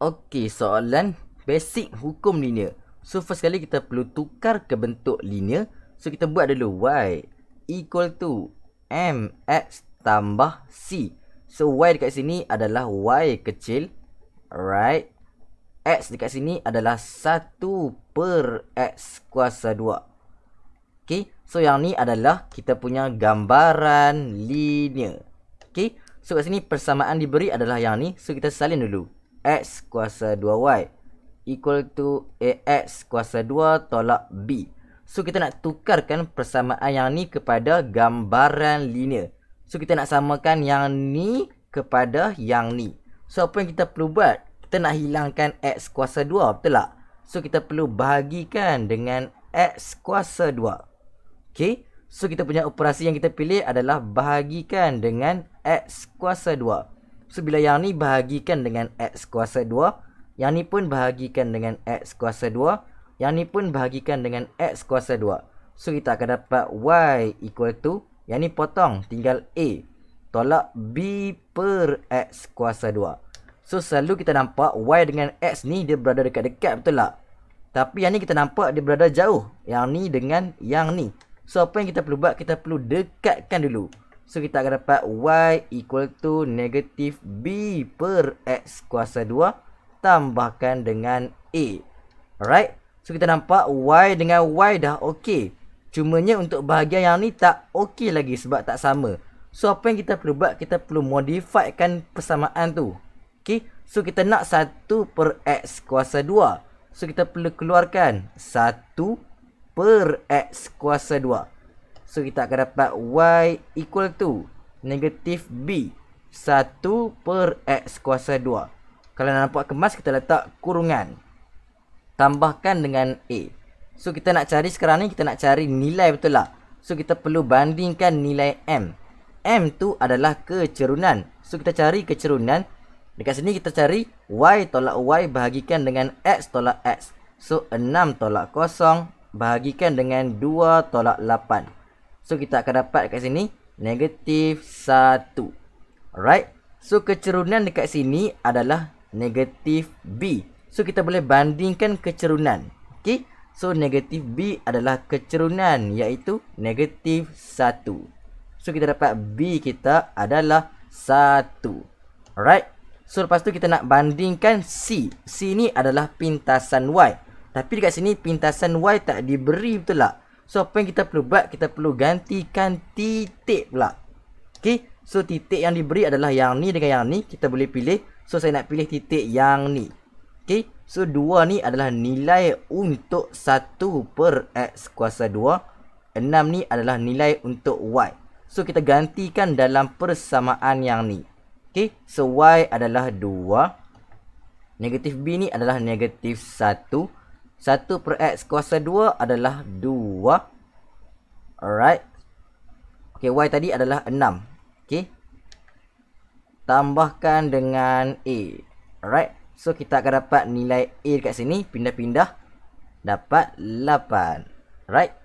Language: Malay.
Okey, soalan basic hukum linear. So, first sekali kita perlu tukar ke bentuk linear. So, kita buat dulu y equal to mx tambah c. So, y dekat sini adalah y kecil. Right. x dekat sini adalah 1 per x kuasa 2. Okey. So, yang ni adalah kita punya gambaran linear. Okey. So, kat sini persamaan diberi adalah yang ni. So, kita salin dulu. X kuasa 2Y equal to AX kuasa 2 tolak B. So, kita nak tukarkan persamaan yang ni kepada gambaran linear. So, kita nak samakan yang ni kepada yang ni. So, apa yang kita perlu buat? Kita nak hilangkan X kuasa 2, betul tak? So, kita perlu bahagikan dengan X kuasa 2. Okay? So, kita punya operasi yang kita pilih adalah bahagikan dengan X kuasa 2. So bila yang ni bahagikan dengan x kuasa 2 Yang ni pun bahagikan dengan x kuasa 2 Yang ni pun bahagikan dengan x kuasa 2 So kita akan dapat y equal to Yang ni potong tinggal a Tolak b per x kuasa 2 So selalu kita nampak y dengan x ni dia berada dekat-dekat betul tak? Tapi yang ni kita nampak dia berada jauh Yang ni dengan yang ni So apa yang kita perlu buat? Kita perlu dekatkan dulu So kita akan dapat y equal to negatif b per x kuasa 2 tambahkan dengan a. Alright. So kita nampak y dengan y dah okey. Cumanya untuk bahagian yang ni tak okey lagi sebab tak sama. So apa yang kita perlu buat? Kita perlu modifikan persamaan tu. Okey. So kita nak 1 per x kuasa 2. So kita perlu keluarkan 1 per x kuasa 2. So kita akan dapat Y equal to negatif B 1 per X kuasa 2 Kalau nak nampak kemas kita letak kurungan Tambahkan dengan A So kita nak cari sekarang ni kita nak cari nilai betul lah So kita perlu bandingkan nilai M M tu adalah kecerunan So kita cari kecerunan Dekat sini kita cari Y tolak Y bahagikan dengan X tolak X So 6 tolak kosong bahagikan dengan 2 tolak 8 So kita akan dapat kat sini negatif 1. Alright. So kecerunan dekat sini adalah negatif B. So kita boleh bandingkan kecerunan. Okay. So negatif B adalah kecerunan iaitu negatif 1. So kita dapat B kita adalah 1. Alright. So lepas tu kita nak bandingkan C. C ni adalah pintasan Y. Tapi dekat sini pintasan Y tak diberi betul tak? So apa yang kita perlu buat Kita perlu gantikan titik pula Okay So titik yang diberi adalah yang ni dengan yang ni Kita boleh pilih So saya nak pilih titik yang ni Okay So dua ni adalah nilai untuk 1 per x kuasa 2 6 ni adalah nilai untuk y So kita gantikan dalam persamaan yang ni Okay So y adalah 2 Negatif b ni adalah negatif 1 1 per x kuasa 2 adalah 2. Alright. Okay, y tadi adalah 6. Okay. Tambahkan dengan a. Alright. So, kita akan dapat nilai a dekat sini. Pindah-pindah. Dapat 8. Alright.